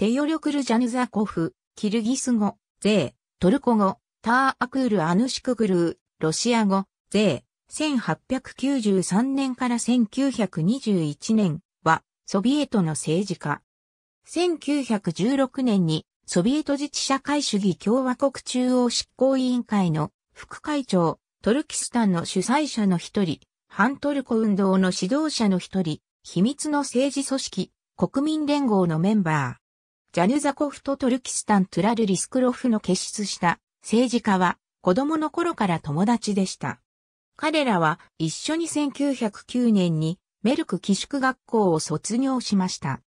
テヨリョクルジャヌザコフ、キルギス語、税、トルコ語、ターアクールアヌシクグルー、ロシア語、税、1893年から1921年は、ソビエトの政治家。1916年に、ソビエト自治社会主義共和国中央執行委員会の副会長、トルキスタンの主催者の一人、反トルコ運動の指導者の一人、秘密の政治組織、国民連合のメンバー。ジャヌザコフとトルキスタン・トゥラルリスクロフの結出した政治家は子供の頃から友達でした。彼らは一緒に1909年にメルク寄宿学校を卒業しました。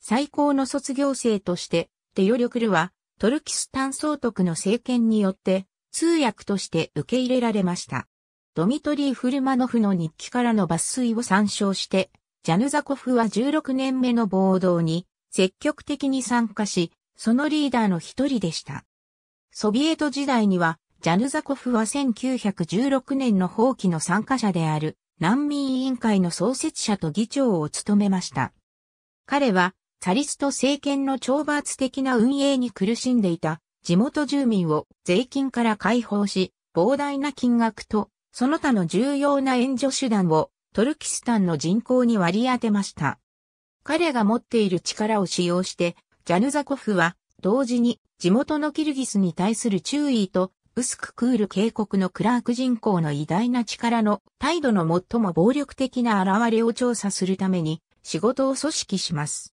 最高の卒業生としてテヨリョクルはトルキスタン総督の政権によって通訳として受け入れられました。ドミトリー・フルマノフの日記からの抜粋を参照して、ジャヌザコフは16年目の暴動に積極的に参加し、そのリーダーの一人でした。ソビエト時代には、ジャヌザコフは1916年の放棄の参加者である難民委員会の創設者と議長を務めました。彼は、サリスト政権の懲罰的な運営に苦しんでいた地元住民を税金から解放し、膨大な金額とその他の重要な援助手段をトルキスタンの人口に割り当てました。彼が持っている力を使用して、ジャヌザコフは、同時に地元のキルギスに対する注意と、薄くクール警告のクラーク人口の偉大な力の態度の最も暴力的な現れを調査するために仕事を組織します。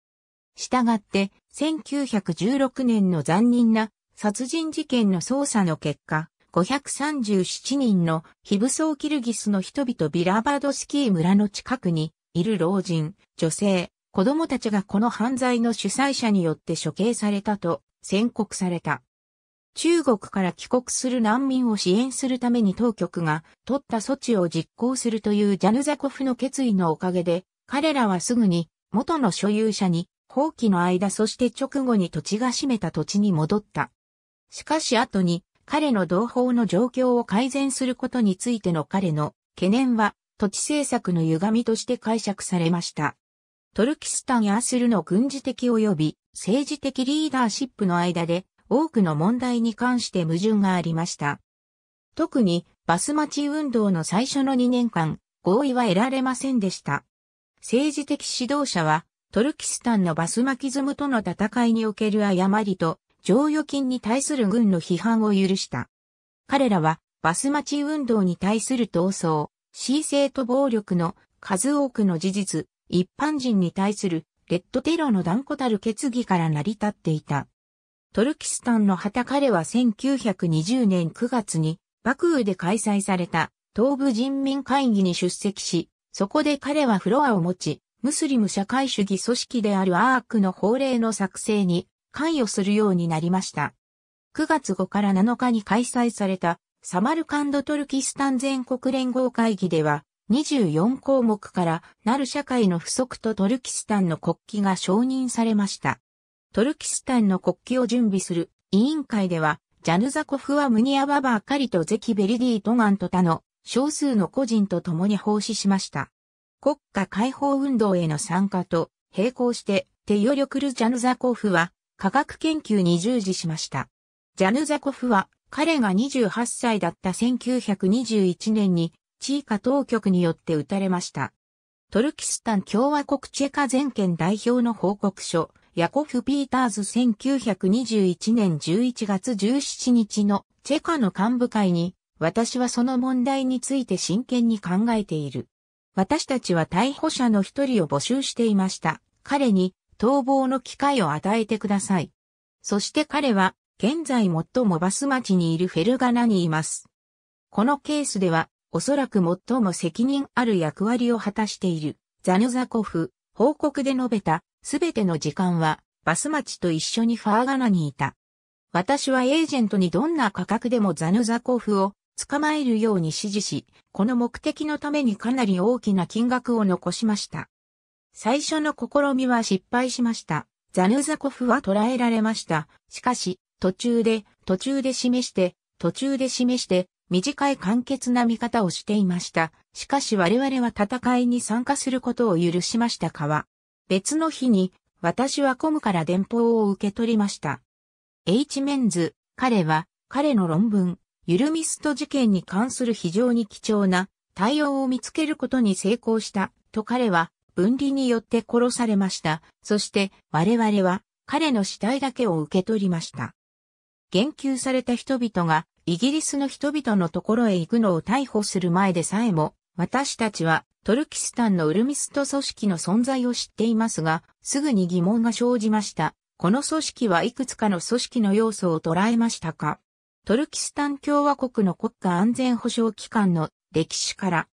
したがって、1916年の残忍な殺人事件の捜査の結果、537人の非武装キルギスの人々ビラバードスキー村の近くにいる老人、女性、子供たちがこの犯罪の主催者によって処刑されたと宣告された。中国から帰国する難民を支援するために当局が取った措置を実行するというジャヌザコフの決意のおかげで、彼らはすぐに元の所有者に放棄の間そして直後に土地が占めた土地に戻った。しかし後に彼の同胞の状況を改善することについての彼の懸念は土地政策の歪みとして解釈されました。トルキスタン・アスルの軍事的及び政治的リーダーシップの間で多くの問題に関して矛盾がありました。特にバスマチ運動の最初の2年間、合意は得られませんでした。政治的指導者はトルキスタンのバスマキズムとの戦いにおける誤りと常余金に対する軍の批判を許した。彼らはバスマチ運動に対する闘争、恣意性と暴力の数多くの事実、一般人に対するレッドテロの断固たる決議から成り立っていた。トルキスタンの旗彼は1920年9月にバクーで開催された東部人民会議に出席し、そこで彼はフロアを持ち、ムスリム社会主義組織であるアークの法令の作成に関与するようになりました。9月5から7日に開催されたサマルカンドトルキスタン全国連合会議では、24項目からなる社会の不足とトルキスタンの国旗が承認されました。トルキスタンの国旗を準備する委員会では、ジャヌザコフはムニアババアカリとゼキベリディ・トガンと他の少数の個人と共に奉仕しました。国家解放運動への参加と並行して、手寄りョクル・ジャヌザコフは科学研究に従事しました。ジャヌザコフは彼が28歳だった1921年に地位下当局によって撃たれました。トルキスタン共和国チェカ全県代表の報告書、ヤコフ・ピーターズ1921年11月17日のチェカの幹部会に、私はその問題について真剣に考えている。私たちは逮捕者の一人を募集していました。彼に逃亡の機会を与えてください。そして彼は、現在最もバス町にいるフェルガナにいます。このケースでは、おそらく最も責任ある役割を果たしている、ザヌザコフ、報告で述べた、すべての時間は、バスマチと一緒にファーガナにいた。私はエージェントにどんな価格でもザヌザコフを捕まえるように指示し、この目的のためにかなり大きな金額を残しました。最初の試みは失敗しました。ザヌザコフは捕らえられました。しかし、途中で、途中で示して、途中で示して、短い簡潔な見方をしていました。しかし我々は戦いに参加することを許しましたかは、別の日に、私はコムから電報を受け取りました。H メンズ、彼は、彼の論文、ゆるミスト事件に関する非常に貴重な対応を見つけることに成功した、と彼は、分離によって殺されました。そして、我々は、彼の死体だけを受け取りました。言及された人々が、イギリスの人々のところへ行くのを逮捕する前でさえも、私たちはトルキスタンのウルミスト組織の存在を知っていますが、すぐに疑問が生じました。この組織はいくつかの組織の要素を捉えましたかトルキスタン共和国の国家安全保障機関の歴史から、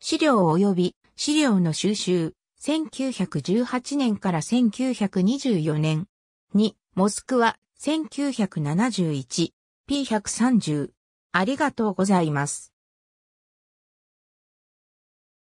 資料及び資料の収集、1918年から1924年に、モスクワ、1971、P130。ありがとうございます。